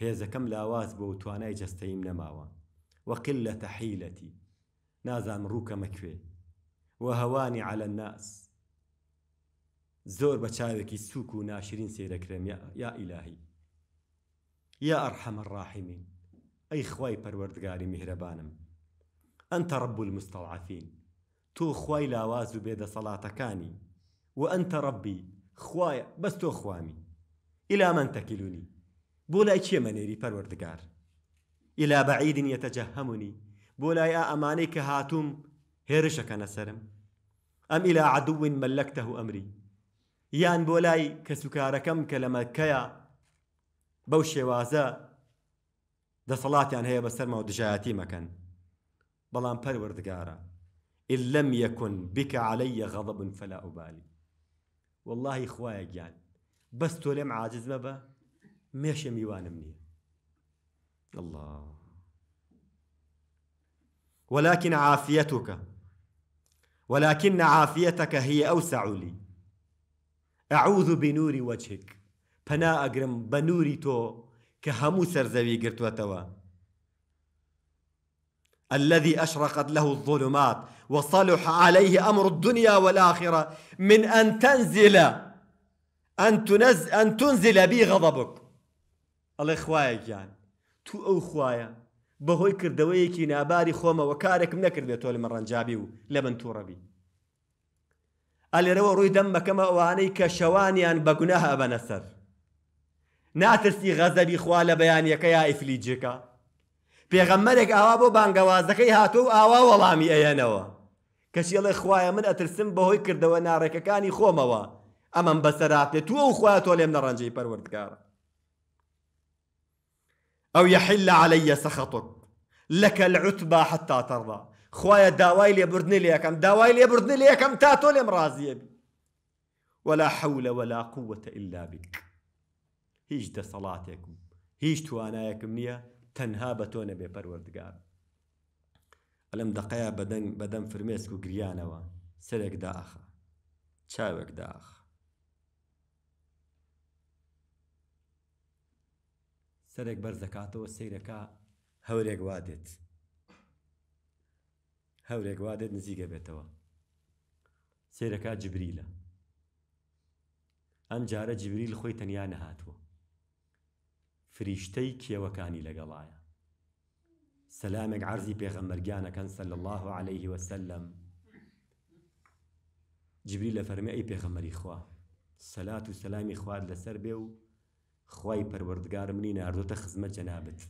A: هێزەکەم لاواز بۆ و توانای جەستەیم نەماوە وەقل لە تەحیلەتی نازانم ڕووکەمەکوێ وهواني على الناس زور بە سوكو ناشرين و ناشرین يا إلهي يا أرحم الراحمين أي خواي خوای مهربانم أنت رب المستضعفين تو خواي لاوازو بيد و بێدە سەڵاتەکانی و ئەنتە ڕبی خوایە بەس إلى من تكلني بولاي چه منيري پروردگار إلى بعيد يتجهمني بولاي أمانيك هاتوم هرشك نسرم أم إلى عدو ملكته أمري یان بۆ لای کەسوکارەکەم کە لە مەکەیە بەو شێوازە دەسەڵاتیان هەیە بەسەرمەوە دژایەتی مەکەن بەڵام پەروەردگارە إن لم يكن بك علي غضب فلا أبالي والله خوايا گیان بس تۆ لێم عاجز مەبە مێشە میوانم نییە الله ولكن عافيتك ولكن عافيتك هي أوسع لي أعوذ بنور وجهك فنا أجرم بنوري تو كهمو سرزوي هەموو سەرزەوی الذي أشرقت له الظلمات وصلح عليه أمر الدنيا والآخرة من أن تنزل أن, تنز أن تنزل بي غضبك الله خوايك يعني تو أو خوايا بهوي كردويكي ناباري خوما وكارك منكر بيتولي مرة رنجابي لمن توربي ئەلێرەوە ڕووی دەم بەکەمە ئەوانەی کە شەوانیان بەگونەها ئەبەنە سەر ناترسی غەزەبی خوا لە بەیانیەکە یا ئیفلیجەکە پێغەممەرێک ئاوا بۆ بانگەوازەکەی هاتوو ئاوا وەڵامی ئەیەنەوە کەسی ئەڵێ خوایە من ئەترسم بەهۆی کردەوە ناڕێکەکانی خۆمەوە ئەمەم بەسەرا پێ تووە و خوای تۆ لێم نەڕەنجەی پەروەردگارە ئەو يحل علي سخطك لك العتبى حتى ترضى خوایە داوای لێبوردنی لەکەم داوای لێبوردنی لەکەم تا تۆ لێم ڕازیەبی ولا حول ولا قوة إلا بك هیچ دەسەڵاتێک و هیچ توانایەکم نییە تەنها بە تۆ نەبێ پەروەردگار ئەلم دقەیە بەدەنگ بەدەم فرمێسک و گریانەوە سەرێک داخ چاوێک داخ سەرێک بەرزەکاتەوە سیرەکە هەورێک وا دێت هەورێک وا دێت نزیگە بێتەوە سێرەکە جبریلە ئەم جارە جبریل خۆی تەنیا نەهاتوە فریشتەی کێوەکانی لەگەڵایە سەلامێک عرضی پێغەمبەرگیانەکەن سەل الله عليه وسلم جبریل لە فەرمی ئەی پێغەمەری خوا سەلات و سەلامی خوارد لەسەر بێ و خوای پەروەردگار منی ناردۆتە خزمەت جەنابێت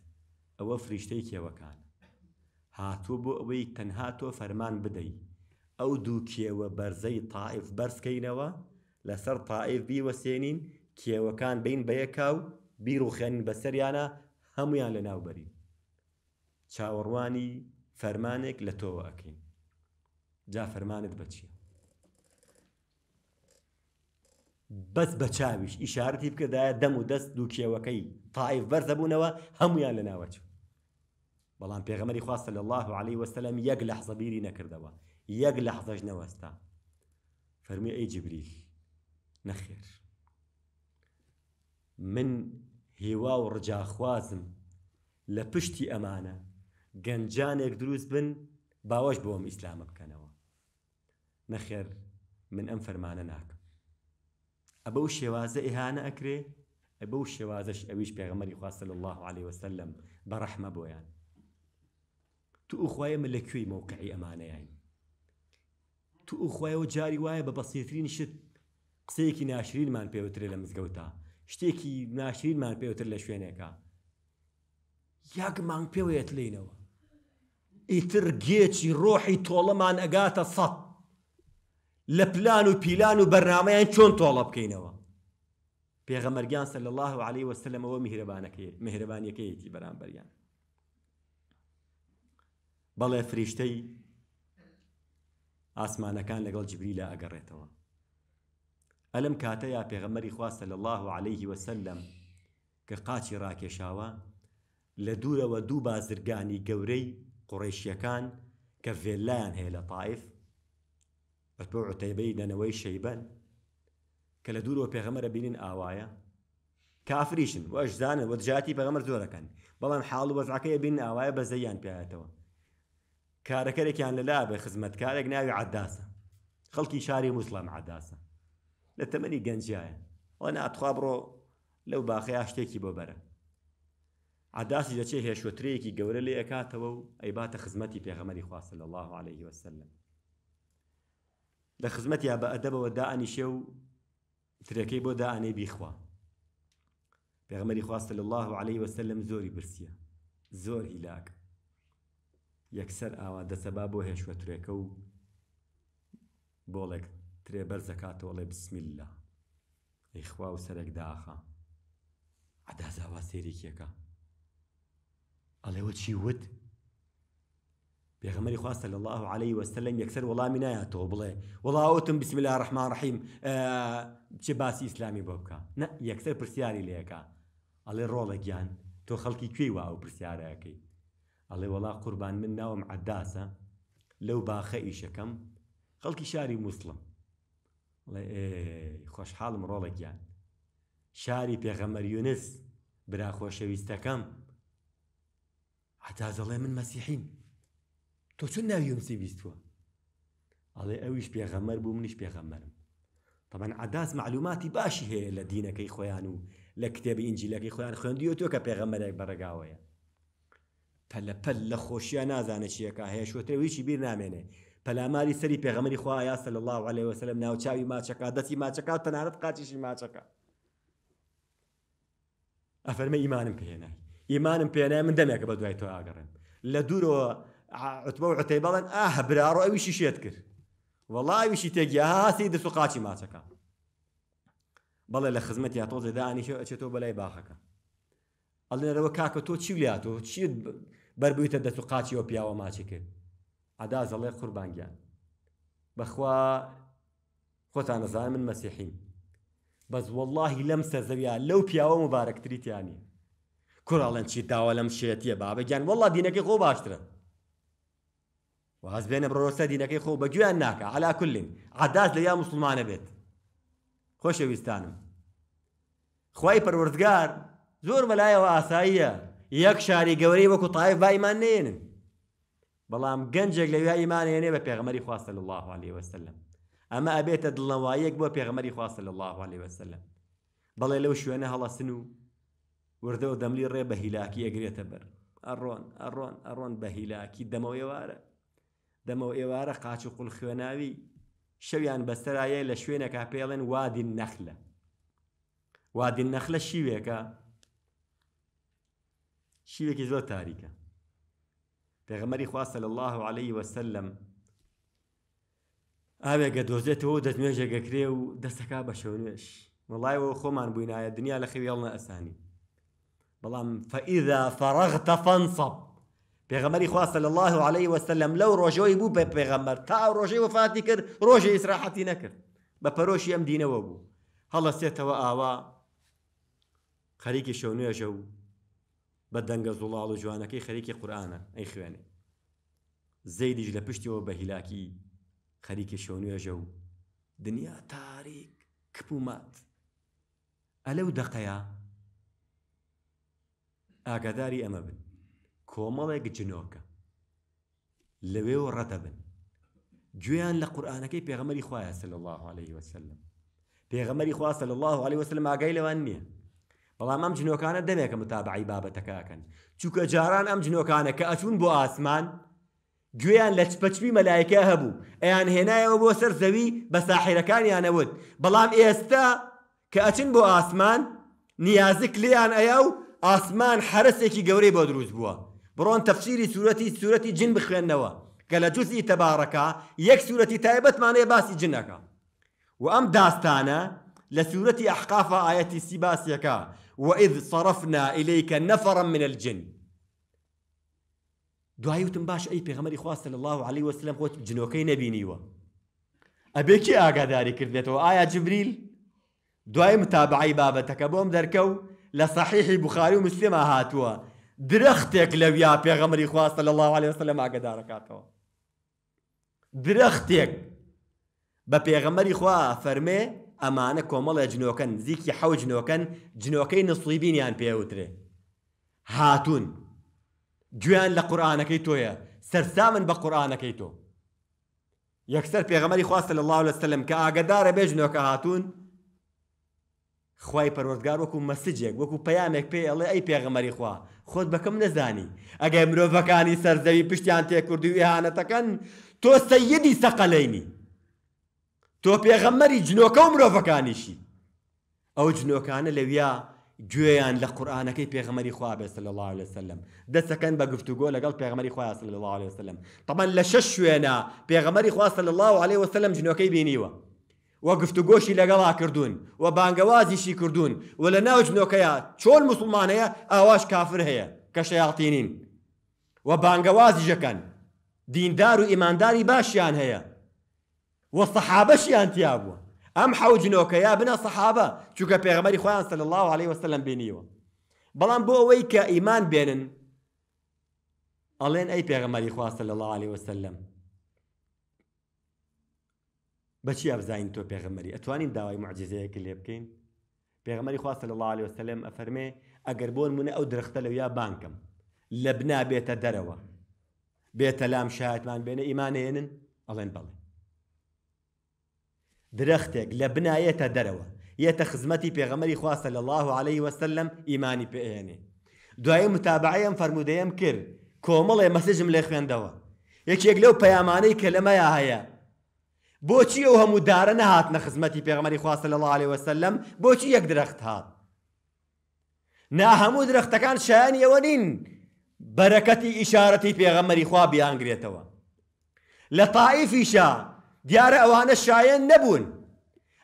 A: ئەوە فریشتەی کێوەکانە هاتوو بۆ ئەوەی تەنها تۆ فەرمان بدەی ئەو دوو کێوە بەرزەی تاائف بەرزکەینەوە لەسەر تاائف بیوەسێنین کێوەکان بین بە یەکاو بیرروخێنن بەسەریانە هەمویان لە ناوبەرین چاوەڕوانی فەرمانێک لە تۆوە ئەکەین جا فەرمانت بەچیە بەس بە چاویش ئیشارەتی بکردایە دەم و دەست دوو کێوەکەی تاائف بەرزەبوونەوە هەمویان لە ناوەچوو بلان پێغەمەری خواستە صلی الله عليه وسلم یەک لە حزەبیری نەکردەوە یک لحظه جنو استا فرمی ای جبریل نخیر من هوا و خوازم لپشتی امانه گنجان یک دروست بن باوەش بوم اسلام بکەنەوە نخیر من ام فەرمانە ناکم ابو و شێوازە ئیهانە ابو ئەبە اویش شێوازەش ئەویش صلی الله علیه الله عليه وسلم بەڕەحمە بۆیان تو ئوخوایەمە لەکوێی مەوقعی ئەمانەیان تو ئوخوایەوە جاری وایە بە بەسیترین شت قسەیەکی ناشرینمان پێوترێ لە مزگەوتە شتێکی ناشرینمان پێوتر لە شوێنێکە یاگمان پێوێت لینەوە ئیتر گێکی ڕۆحی تۆڵەمان ئەگاتە سەد لە پلان و پیلان و بەرنمەیان چۆن تۆڵە بکەینەوە پێغەمەرگیان سەر لە الله عليه وسلمەوە میهرەبانەکەی مهرەبانیەکەیەتی بەرامبەریان بەڵێ فریشتەی ئاسمانەکان لەگەڵ جبری لە ئەگەڕێتەوە ئەلم کاتەیە پێغەمەری خواستە لە الله عليه وسلم کە قاچی ڕاکێشاوە لە دوورەوە دوو بازرگانی گەورەی قڕێشیەکان کە ڤێلایان هەیە لە تاائف بەتۆ عتەیبەی دەنەوەی شەیبەن کە لە دوورەوە پێغەمەرە بینین ئاوایە کافریشن وەش زانن وەجاتی پەغەمەر زۆرەکەن بەڵام حاڵ وەزعەکەی بین ئاوایە بەزەیان پیاەتەوە کارەکەرێکیان لەلا بێ خزمەتکارێک ناوی عداسە خەڵکی شاری موسلام عداسە لە تەمەنی گەنجایە ئەوە ناتخوا بڕۆ لەو باخەیە شتێکی بۆ بەرە عداسی دەچێ هێشوترەیەکی گەورە لێ ئەکاتەوە و ئەیباتە خزمەتی پێغەمەری خواستە لە الله عليه وسلم لە خزمەتیا بە ئەدەبەوە دائنیشێ و ترەکەی بۆ دائانەی بیخوا پێغەمەری خواستە لە الله عليه وسلم زۆری برسیە زۆر هیلاکە یەکسەر ئاوا دەسەبا بۆ هێشوەترێکە و بۆڵێک ترێ بەرزەکاتەوەڵێ بسمیللا ئەیخوا و سەرێک داخە عدازاوا سێریکیەکە ئەڵێوە چی وت پێغەمەری خواستە لە الله عليه وسلم یەکسەر وەڵامی نایاتەوە بڵێ وڵاوتم بسم الله الرحمن الرحیم چه باسی ئیسلامی بۆ بکە نە یەکسەر پرسیاری لێەکە ئەڵێ ڕۆڵە گیان تۆ خەڵکی کوێی وا ئەو پرسیارەکەی ئەڵێ وەڵا قوربان من ناوم عەداسە لەو باخە ئیشەکەم خەڵکی شاری موسڵم ئەڵێ خۆشحاڵم ڕۆڵێکیان شاری پێغەمەر یونس برا خۆشەویستەکەم حتازەڵێ من مەسیحیم تۆ چون ناوی یمسی بیستوە ئەڵێ ئەویش پێغەمەر بوو منیش پێغەمەرم طبعا عداس معلوماتی باشی هەیە لە دینەکەی خۆیان و لە کتێبی ئینجیلەکەی خۆیان خوێندیوە تۆ کە پێغەمەرێک بەڕێگاوەیە پەلەپەل لە خۆشیە نازانە چیەکە هەیە شوترەویی بیر نامێنێ پەلاماری سەری پێغەمەری خوا یاسە لە الله عليه وسلم ناوچاوی ماچەکە دەستی ماچەکە تەنارەت قاچیشی ماچەکە ئەفەرمە ئیمانم پێێنای ئیمانم پێێنای من دەمێکە بە دوای تۆ ئاگەڕێن لە دوورەوە عتبە و عتەی بەڵێن ئاها برارڕۆ ئەویشی شێت کرد وەڵاویشی تێگیاسی دەست و قاچی ماچەکە بەڵێ لە خزمەت یا تۆ زێدانیشە ئەچێتەوە بەلای باخەکە ئەڵێنەوە کاکە تۆ چی لاتۆ چیت بەربوویتە دەست و قاچیەوە پیاوە ماچی کرد ئەدا زەڵێ قوربانگیان بەخوا خۆتان نەزان من مەسیحین بەس واللهی لەم سەرزەویا لەو پیاوە مبارەکتریتیانی کوڕاڵەن چی داوا لەم شێتیە بابگیان وڵا دینەکەی خۆ باشترە وهز بێنە بڕۆستە دینەکەی خۆ بەگویان ناکە علا کولین عادات لە یا مسلمانە بێت خۆشەویستانم خی پەروەردگار زۆر بەلایەوە ئاساییە یەک شاری گەورەی وەکو تایف با ئیمان نێنن بەڵام گەنجێک لەوێ ئیمانێنێ بە پێغمەری خواستە الله عليه وسلم ئەمە ئەبێتە دڵەوەیەک بۆ پێغمەری خواستە الله عليه وسلم بەڵێ لەو شوێنە هەڵەسن و وردە و دەملی ڕێ بە هیلاکی ئەگرێتە بەر ئەڕۆن ئەڕۆن ئەڕۆن بە هیلاکی دەمەوە ئێوارە دەمەوە ئێوارە قاچ و قوڵ خوێناوی شەویان بەسەرایە لە شوێنەکە پێڵێن وادی نەخلە وادی نەخلە شیوێکە شوێکی زور تاریکە پێغەمەری خواه صلى الله عليه وسلم آبه ئاوێگە دۆزێتەوە دەست نوێژێگەکرێ و دەستەکە بە شەونێش وڵایەوە خۆمان بووینایە دنیا لە خەویڵنە ئەسانی بەڵام فەئیدا فەڕەغتە فەنسەب پێغەمەری خواستە لە الله عليه وسلم لو ڕۆژەوەی بو بە پێغەمبەر تا ئەو ڕۆژەی وفاتی کرد ڕۆژی ئیسراحەتی نەکرد بە پەرۆشی ئەم دینەوە بوو هەڵەسێتەوە ئاوا خەریکی شەونێژە و بە دەنگە زوڵاڵ و جوانەکەی خەریکی قورآانە ئەی خوێنێ زەیدیش لە پشتیەوە بە هیلاکی خەریکی شۆنوێژە و دنیا تاریک کپ و مات ئەلەو دەقەیە ئاگاداری ئەمە بن کۆمەڵێک جنۆکە لەوێ و ڕەتە بن گوێیان لە قورآانەکەی پێغەمەری خوایە سل الله عليه وسلم پێغەمەری خوا سل الله عليه وسلم ئاگای لەوان نییە بەڵام ئەم جنۆکانە دەمێکە متابعی بابەتەکەکەن چووکە جاران ئەم جنۆکانە کە ئەچون بۆ ئاسمان گوێیان لە چپەچوی مەلایکە هەبوو ئەیان هێنایەوە بۆ سەر زەوی بە ساحیرەکانیانەوت بەڵام ئێستا کە ئەچن بۆ ئاسمان نیازک لیان ئەیا و ئاسمان حرسێکی گەورەی بۆ دروست بووە بڕۆن تەفسیری سوورەتی سوورەتی جن بخوێندنەوە کە لە جوزی تەبارەکە یەک سوورەتی تایبەتمانەیە باسی جنەکە و ئەم داستانە لە سوورەتی ئەحقافە ئاەتی سی باسیەکە وإذ صرفنا إليك نفرا من الجن دعاية باش أي پێغەمەری خواست صلى الله عليه وسلم نبي جنۆکەی نەبینیوە ئەبێکی ئاگاداری کردێتەوە ئایا جبریل جبريل دعاية متابعي بۆم دەرکەوت لە صحیحی بخاری ومسلم مسلمە درختك درەختێک يا پێغەمەری خواستە صلى الله عليه وسلم دارك درەختێک درختك پێغەمەری خوا فرمي ئەمانە کۆمەڵێ جنۆکەن زیکی حەو جنۆکەن جنۆکەی نسویبینیان پێوترێ هاتوون گویان لە قورآانەکەی تۆیە سەرسامن بە قورآانەکەی تۆ یەکسەر پێغەمەری خواستە لە الله لە سلم کە ئاگدارە بێ جنۆکە هاتوون خی پەرۆردگار وەکو مەسجێک وەکو پەیامێک پێ ئەڵێ ئەی پێغەمەری خوا خۆت بەکەم نەزانی ئەگەی مرۆڤەکانی سەرزەوی پشتیان تێکردی وێهانەتەکەن تۆ سەیدی سەقەلەینی تۆ پێغەممەری جنۆکە و مرۆڤەکانیشی ئەو جنۆکانە لەویا گوێیان لە قورآانەکەی پێغمەری خوابێ سل الله عليه وسلم دەسەکەن بە گفتوگۆ لەگەڵ پێغمەری خوا سل الله عليه وسلم تەمان لە شەش شوێنە پێغمەری خوا سل الله عليه وسلم جنۆکەی بینیوە وە گفتوگۆشی لەگەڵا کردوون و بانگەوازیشی کردوون و لە ناو جنۆکەیە چۆن مسلمانەیە ئاواش کافر هەیە کە شەیاڵتینین و بانگەوازیژەکەن دیندار و ئیمانداری باشیان هەیە أنت يا أبو ام حوجنوك يا ابن الصحابه شو چووکە پێغەمەری خوان صلى الله عليه وسلم بينيو بلان بو ويكا ايمان بينن الين اي بيغمري خوان صلى الله عليه وسلم بشي ئەبزین تو بيغمري اتوانين داوي معجزه لێ بکەین پێغەمەری خوان صلى الله عليه وسلم افرمي اقربون من نمونە ئەو يا بانكم لبنا بيت دروا بيت لام شاهد من بين ايمانين الين ئیمانێنن درەختێک لە بنایەتە دەرەوە یەتە خزمەتی پێغەمەری خواستە لە الله عليه وسلم ئیمانی پێێنێ دوایی متابعەم فرموودەیەم کرد کۆمەڵێ مەسجم لێ خوێندەوە یەکێک لەو پەیامانەی کە لەمەیە هەیە بۆچی ئەو هەموو دارە نەهات نە خزمەتی پێغمەری خواستە لە الله عليه وسلم بۆچی یەک درەخت هات نا هەموو درەختەکان شایانی ئەوە نین بەرەکەتی ئیشارەتی پێغەمەری خوا بیانگرێتەوە لە تاائفیشە دیارە ئەوانە شایەن نەبوون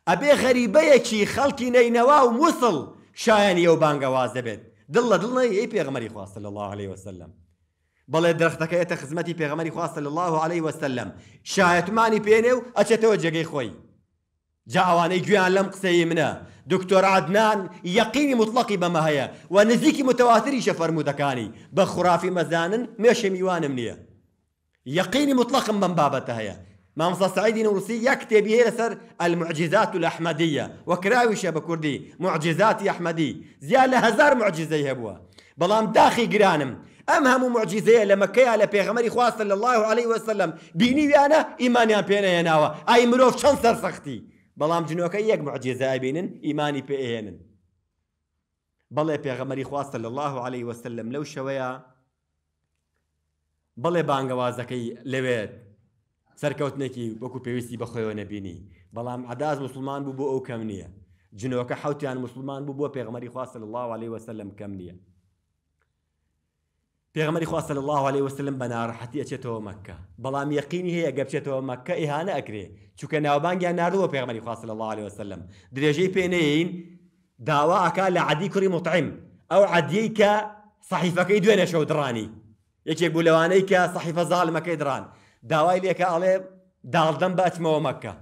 A: ئەبێ غەریبەیەکی خەڵکی نینەوا و مووسڵ شایانی ئەو بانگەواز دەبێت دل دل دڵی ئەی پێغمەری خواستە لە الله عليه وسلم بەڵێ دەختەکە ئێتە خزمەتی پێغمەری خواستە لە الله عليه وسلم شایەتمانی پێنێ و ئەچێتەوە جێگەی خۆی جا گویان لەم علم منە دکتۆر عادنان یەقینی مطلقی بەمە هەیە و نزیکی متەواتری شەفەرمودەکانی بە خوافی مەزانن مێشە میوانم نییە یەقینی مطلقم بەم بابەتە هەیە ما سعيدی سعيد نورسي يكتب هەیە المعجزات الأحمدية لەحمەدیە وەکراویشە بە معجزات معجزاتی ئەحمەدی زیاد هزار معجزة هەبووە بەڵام داخی گرانم ئەم هەموو معجزەیە لە مەکەیە لە پێغەمەری الله عليه وسلم بینیویانە ئیمانیان أي مروف مرۆڤ سر سختي بلام جنۆکە یەک معجزای معجزة ئیمانی إيماني بەڵێ بلى خواستە لە الله عليه وسلم لەو بلى بەڵێ بانگەوازەکەی لبيت سەرکەوتنێکی وەکو پێویستی بەخۆیەوە نەبینی بەڵام عداز مسلمان بوو بۆ ئەو کەم نییە جنەوەکە حوتیان مسلمان بوو بۆ پێغمەری خواستە الله عليه وسلم کەم نییە پێغمەری خواستە الله و علیه سلم عليه وسلم بە ناڕحەتی ئەچێتەوە مەکە بەڵام یەقینی مکه گەپچێتەوە مەکە ئیهانە ئەکرێ چونکە ناوبانگیان ناردووە پێغمەری خواستە الله عليه وسلم درێژەی پێنەین داوا ئەکا لە عادی کوڕی مطعیم ئەو عادیەی کە صحیفەکەی دوێنێ شەو دڕانی یەکێک بوو لەوانەی کە صحیفە زاڵمەکەی دران داوای لێکە ئەڵێ داڵدەم باتمەوە مەکە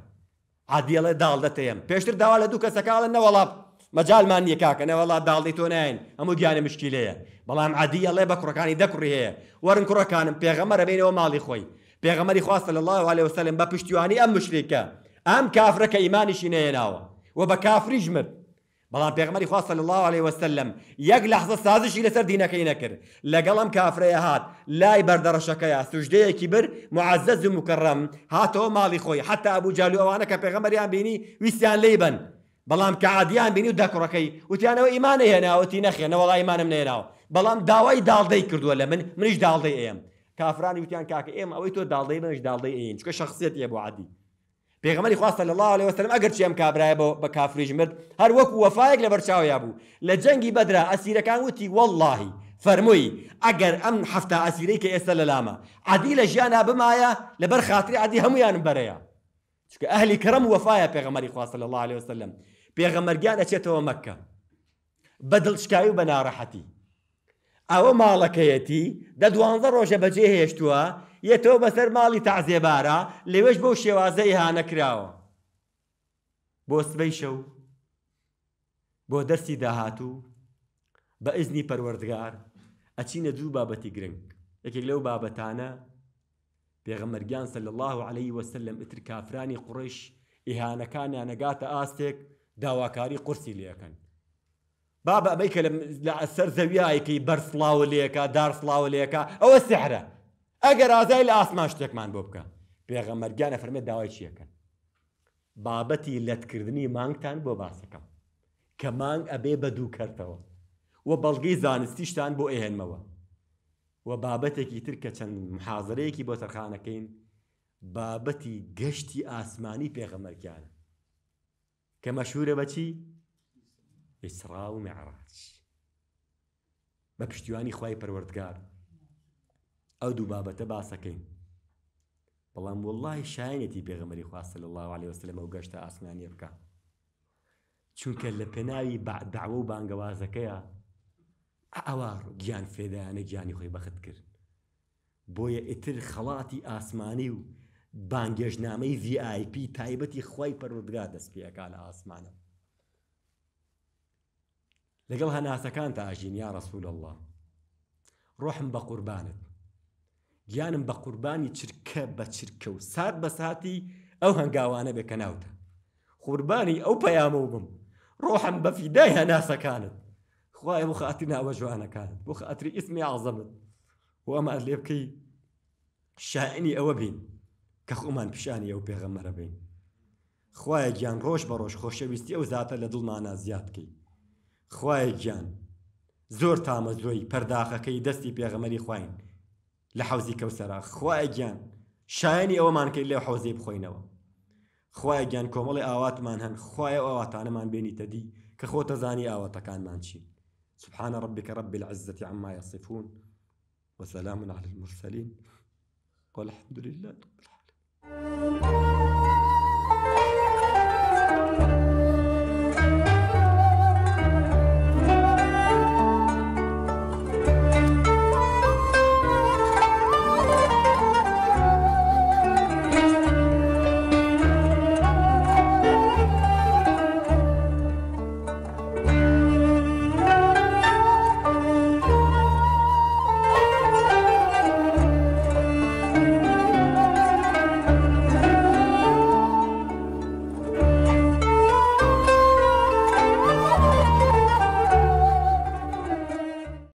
A: عادیڵێ داڵدەتەیەم پێشتر داوا لە دوو کەسەکڵە نەوەڵاب مەجالمان یەکاکەنەوەڵا داڵی تۆ ناین ئەموو گیانە مشکیلەیە بەڵام عادی ئەڵێ بە کوڕەکانی دەکوڕی هەیە وەرن کوڕەکانم پێغەمەرە بینەوە ماڵی خۆی پێغەمەری خواستە لە الله عليه وسلم بە پشتیوانی ئەم مشریکە ئەم کافرەکە ئیمانیشی نەیەناوە و بە کافریش مرد بەڵام پێغمەری خواست لە الله عليه وسلم یەک لەحزە سازشی لەسەر دینەکەی نەکرد لەگەڵم کافرەیە هات لای بەردەڕەشەکەیە سوژدەیەکی بر معزز و مکەڕم هاتەوە ماڵی خۆی حتا ئەبوو جالووانە کە پێغەمەریان بینی ویسیان لی بن بەڵام کە عادیان بینی و دەکڕەکەی وتیانەوە ئیمانە هێناوەتی نەخێنەوە وڵی ایمانم نێناوە بەڵام داوای داڵدەی کردووە لە من منیش داڵدەی ئێم کافرانی وتیان کاکە ئێمە ئەوەی تۆ داڵدەی منش داڵدەی ئین چکە شخصیت یە بۆ عادی پێغمەری خواست صلی الله علیه و سلم اگر چیم کابراە بە کافریش مرد هەر وەکو وەفاەک لە بەرچاویا بوو لە جەنگی بەدرا ئەسیرەکان وتی واللهی فەرمووی ئەگەر ئەم هەفتە ئەسیرەی کە ئێستا لە لامە عادی لە ژیانە بمایە لەبەر خااتری عادی هەمویان بەرەیە چکە ئەهلی کەرم وەفاە پێغمەری خواست لە الله عليه وسلم پێغەمەرگیان ئەچێتەوە مەکە بە دڵشکایی و بە ناڕەحەتی ئەوە ماڵەکەیەتی دە دوانزە ڕۆژە بەجێ هێشتووە یە تۆ بەسەر ماڵی تازێبارە لەوێش بەو شێوازە ئیهانە کراوە بۆ سبەی شەو بۆ دەستی داهاتوو بە ئزنی پەروەردگار ئەچینە دوو بابەتی گرنگ یەکێک لەو بابەتانە پێغەمەرگیان سەل الله عليه وسلم ئتر کافرانی قڕش ئیهانەکانیان نەگاتە ئاستێک داواکاری قورسی لەکەن بابە ئەمەی کە لە سەر زەویایەکی بەرسڵاو لێەکە دارسڵاو لێەکە ئەوە سحرە ئەگەر ئازای لە ئاسمان شتێکمان بۆ بکە پێغەمەرگیانە فەرمێ داوای چیەکەن بابەتی لەتکردنی مانگتان بۆ باسەکەم کە مانگ ئەبێ بە دوو کردەوە و بەڵگەی زانستیشتان بۆ ئێهێنمەوە و بابەتێکی تر کە چەند محازرەیەکی بۆ سەرخانەکەین بابەتی گەشتی ئاسمانی پێغەمەرگیانە کە مەشهورە بەچی ئیسرا و معراج بە پشتیوانی خی پەروەردگار ئەو دوو بابەتە باسەکەین بەڵام وڵی شایەتی پێغمەری خواستە لە الله عليه وسلم و گەشتە ئاسمانی بکە چونکە لە پێناوی بەعداوە و بانگەوازەکەیە ئەوە گیان فێدایانە گیانی خۆی بەخت کرد بۆیە ئیتر خەڵاتی ئاسمانی و بانگێژنامەی VIP تایبەتی خی پەرودگا دەست پێەکە لە ئاسمانە لەگەڵ هەناسەکان تا ئاژین یا ڕسوول الله ڕحم بە قوربانت گیانم بە قوربانی چرکە بە چرکە و سات بە ساتی ئەو هەنگاوانە بێکە ناوتە قوربانی ئەو پەیامە و بم ڕۆحم بە فیدای هەناسەکانت خوای بۆ خاتی ناوە جوانەکانت بۆ خاتری ئیسمی عزەمت و ئەمە لێ بکەی شاعنی ئەوە بین کە خومان پیشانی ئەو پێغەمەرە بین خوایە گیان ڕۆژ بە ڕۆژ خۆشەویستی ئەو زیاتە لە دڵمانە زیاد بکەی خوایە گیان زۆر تامە زۆی پەرداخەکەی دەستی پێغەمەری خوین لحوزي كوسرا لە حوزی کەوسرا خوای گیان شایانی ئەوەمان کرد لێو حوزەی بخۆینەوە خوای گیان کۆمەڵی ئاواتمان هەن خوای ئەواتانەمان بینیتە دی کە خۆتە زانی ئاواتەکانمان چین سبحان ربك رب العزة عما يصفون وسلام على المرسلين والحمد لله رب العالمين